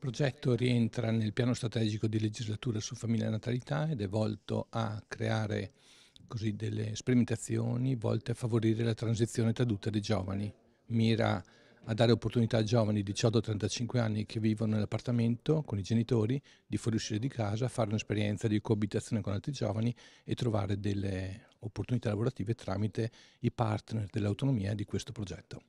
Il progetto rientra nel piano strategico di legislatura su famiglia e natalità ed è volto a creare così, delle sperimentazioni volte a favorire la transizione tra adulta dei giovani. Mira a dare opportunità a giovani di 18-35 anni che vivono nell'appartamento con i genitori di fuoriuscire di casa, fare un'esperienza di coabitazione con altri giovani e trovare delle opportunità lavorative tramite i partner dell'autonomia di questo progetto.